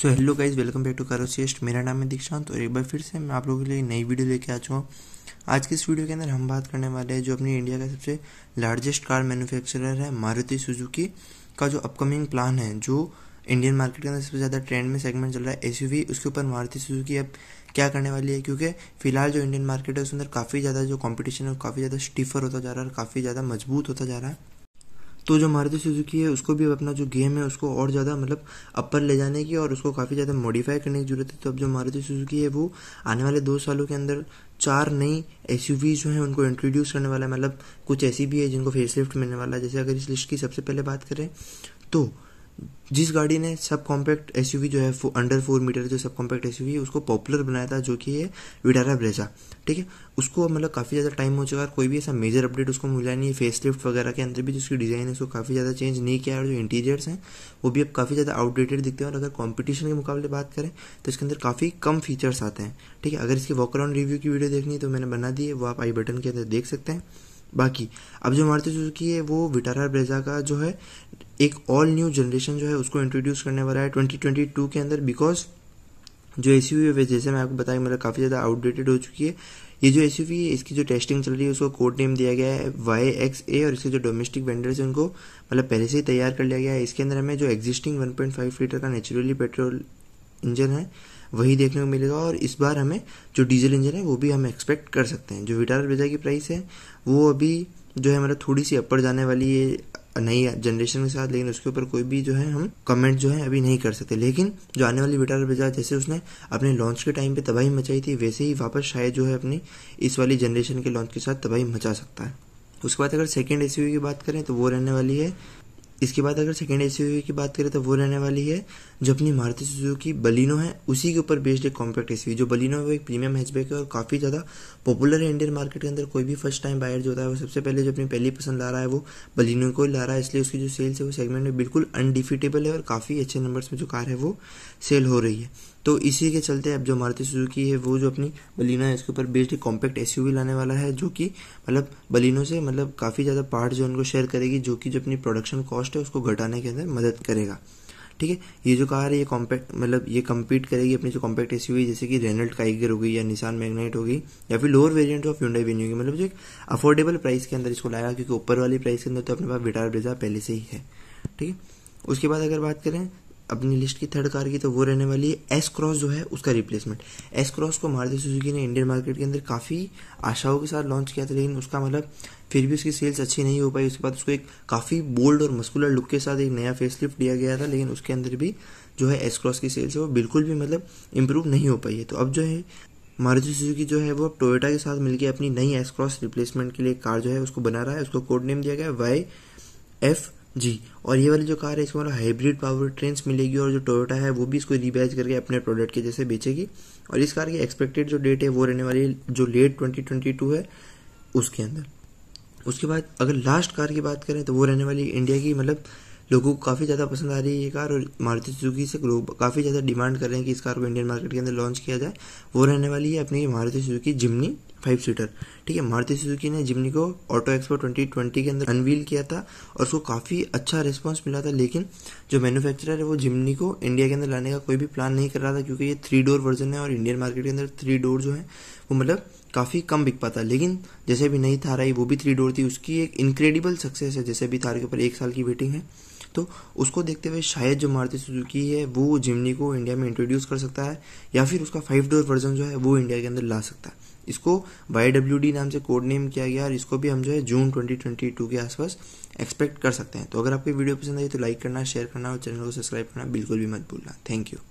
so hello guys welcome back to कारोसियस्ट मेरा नाम है दीक्षांत और एक बार फिर से मैं आप लोगों के लिए नई वीडियो लेके आ चुका हूँ आज की इस वीडियो के अंदर हम बात करने वाले हैं जो अपनी इंडिया का सबसे लार्जेस्ट कार मैन्युफैक्चरर है मारुति सुजुकी का जो अपकमिंग प्लान है जो इंडियन मार्केट के अंदर सबसे ज़्यादा ट्रेंड में सेगमेंट चल रहा है एसयूवी उसके ऊपर मारुति सुजुकी अब क्या करने वाली है क्योंकि फिलहाल जो इंडियन मार्केट है उसके अंदर काफ़ी ज़्यादा जो कॉम्पिटिशन है काफ़ी ज़्यादा स्टिफर होता जा रहा है और काफ़ी ज़्यादा मजबूत होता जा रहा है तो जो मारुति सुजुकी है उसको भी अब अपना जो गेम है उसको और ज़्यादा मतलब अपर ले जाने की और उसको काफ़ी ज़्यादा मॉडिफाई करने की ज़रूरत है तो अब जो मारुति सुजुकी है वो आने वाले दो सालों के अंदर चार नई एस जो हैं उनको इंट्रोड्यूस करने वाला है मतलब कुछ ऐसी भी है जिनको फेस मिलने वाला है जैसे अगर इस लिस्ट की सबसे पहले बात करें तो जिस गाड़ी ने सब कॉम्पैक्ट एस जो है फो, अंडर फोर मीटर जो सब कॉम्पैक्ट एस है उसको पॉपुलर बनाया था जो कि है विडारा ब्रेजा ठीक है उसको मतलब काफ़ी ज़्यादा टाइम हो चुका है कोई भी ऐसा मेजर अपडेट उसको मिला नहीं है फेस लिफ्ट वगैरह के अंदर भी जो उसकी डिज़ाइन है उसको काफ़ी ज़्यादा चेंज नहीं किया है और जो इंटीरियर्स हैं वो भी अब काफ़ी ज़्यादा आउटडेटेड दिखते हैं और अगर कॉम्पिटिशन के मुकाबले बात करें तो इसके अंदर काफ़ी कम फीचर्स आते हैं ठीक है अगर इसकी वॉक अराउंड रिव्यू की वीडियो देखनी है तो मैंने बना दी है वो आप आई बटन के अंदर देख सकते हैं बाकी अब जो मारुति सुजुकी है वो विटारा ब्रेजा का जो है एक ऑल न्यू जनरेशन जो है उसको इंट्रोड्यूस करने वाला है 2022 के अंदर बिकॉज जो एस है जैसे मैं आपको बताया मतलब काफ़ी ज़्यादा आउटडेटेड हो चुकी है ये जो एस है इसकी जो टेस्टिंग चल रही है उसको कोड नेम दिया गया है वाई एक्स ए और इसके जो डोमेस्टिक वेंडर्स है उनको मतलब पहले से ही तैयार कर लिया गया है इसके अंदर हमें जो पॉइंट 1.5 लीटर का नेचुरली पेट्रोल इंजन है वही देखने को मिलेगा और इस बार हमें जो डीजल इंजन है वो भी हम एक्सपेक्ट कर सकते हैं जो विटार ब्रेजा की प्राइस है वो अभी जो है हमारा मतलब थोड़ी सी अपर जाने वाली है नई जनरेशन के साथ लेकिन उसके ऊपर कोई भी जो है हम कमेंट जो है अभी नहीं कर सकते लेकिन जो आने वाली विटार बजाज जैसे उसने अपने लॉन्च के टाइम पे तबाही मचाई थी वैसे ही वापस शायद जो है अपनी इस वाली जनरेशन के लॉन्च के साथ तबाही मचा सकता है उसके बाद अगर सेकेंड एस की बात करें तो वो रहने वाली है इसके बाद अगर सेकेंड एस की बात करें तो वो रहने वाली है जो अपनी मारुति सुजुकी बलिनो है उसी के ऊपर बेस्ड एक कॉम्पैक्ट एस जो बलिनो है वो एक प्रीमियम हैचबैक है और काफ़ी ज़्यादा पॉपुलर है इंडियन मार्केट के अंदर कोई भी फर्स्ट टाइम बायर जो होता है वो सबसे पहले जो अपनी पहली पसंद ला रहा है वो बलिनो को ला रहा है इसलिए उसकी जो सेल्स है वो सेगमेंट में बिल्कुल अनडिफिटेबल है और काफ़ी अच्छे नंबर्स में जो कार है वो सेल हो रही है तो इसी के चलते अब जो मारुति सुजुकी है वो जो अपनी बलिना है इसके ऊपर बेस्ड कॉम्पैक्ट एस लाने वाला है जो कि मतलब बलिनो से मतलब काफ़ी ज़्यादा पार्ट जो उनको शेयर करेगी जो कि जो अपनी प्रोडक्शन कॉस्ट है उसको घटाने के अंदर मदद करेगा ठीक है ये जो कार है ये कॉम्पैक्ट मतलब ये कम्पीट करेगी अपनी जो कॉम्पैक्ट एस जैसे कि रेनल्ट काइगर हो गई या निशान मैग्नेट हो गई या फिर lower variant of Hyundai Venue की मतलब जो एक अफोर्डेबल प्राइस के अंदर इसको लाएगा क्योंकि ऊपर वाली प्राइस के अंदर तो अपने पास विटार ब्रिजा पहले से ही है ठीक है उसके बाद अगर बात करें अपनी लिस्ट की थर्ड कार की तो वो रहने वाली है एस क्रॉस जो है उसका रिप्लेसमेंट एस क्रॉस को मारुति सुजुकी ने इंडियन मार्केट के अंदर काफ़ी आशाओं के साथ लॉन्च किया था लेकिन उसका मतलब फिर भी उसकी सेल्स अच्छी नहीं हो पाई उसके बाद उसको एक काफ़ी बोल्ड और मस्कुलर लुक के साथ एक नया फेस दिया गया था लेकिन उसके अंदर भी जो है एस क्रॉस की सेल्स है वो बिल्कुल भी मतलब इम्प्रूव नहीं हो पाई है तो अब जो है मारुति सुजुकी जो है वो अब टोयोटा के साथ मिलकर अपनी नई एस क्रॉस रिप्लेसमेंट के लिए कार जो है उसको बना रहा है उसको कोड नेम दिया गया वाई एफ जी और ये वाली जो कार है इसमें मतलब हाइब्रिड पावर ट्रेन मिलेगी और जो टोयोटा है वो भी इसको रिबैच करके अपने प्रोडक्ट के जैसे बेचेगी और इस कार की एक्सपेक्टेड जो डेट है वो रहने वाली जो लेट 2022 है उसके अंदर उसके बाद अगर लास्ट कार की बात करें तो वो रहने वाली इंडिया की मतलब लोगों को काफ़ी ज़्यादा पसंद आ रही है ये कार और मारुति सुजुकी से लोग काफ़ी ज़्यादा डिमांड कर रहे हैं कि इस कार को इंडियन मार्केट के अंदर लॉन्च किया जाए वो रहने वाली है अपनी Maruti Suzuki Jimny five seater ठीक है मारुति सुजुकी ने जिमनी को ऑटो एक्सपो 2020 के अंदर अनवील किया था और उसको काफ़ी अच्छा रिस्पॉन्स मिला था लेकिन जो मैन्युफैक्चरर है वो जिमनी को इंडिया के अंदर लाने का कोई भी प्लान नहीं कर रहा था क्योंकि ये थ्री डोर वर्जन है और इंडियन मार्केट के अंदर थ्री डोर जो है वो मतलब काफ़ी कम बिक पाता लेकिन जैसे भी नहीं थार आई वो भी थ्री डोर थी उसकी एक इनक्रेडिबल सक्सेस है जैसे भी थार के ऊपर एक साल की वेटिंग है तो उसको देखते हुए शायद जो मारुति सुजुकी है वो जिमनी को इंडिया में इंट्रोड्यूस कर सकता है या फिर उसका फाइव डोर वर्जन जो है वो इंडिया के अंदर ला सकता है इसको वाई डब्ल्यू डी नाम से कोड नेम किया गया और इसको भी हम जो है जून 2022 के आसपास एक्सपेक्ट कर सकते हैं तो अगर आपको वीडियो पसंद आई तो लाइक करना शेयर करना और चैनल को सब्सक्राइब करना बिल्कुल भी मत भूलना थैंक यू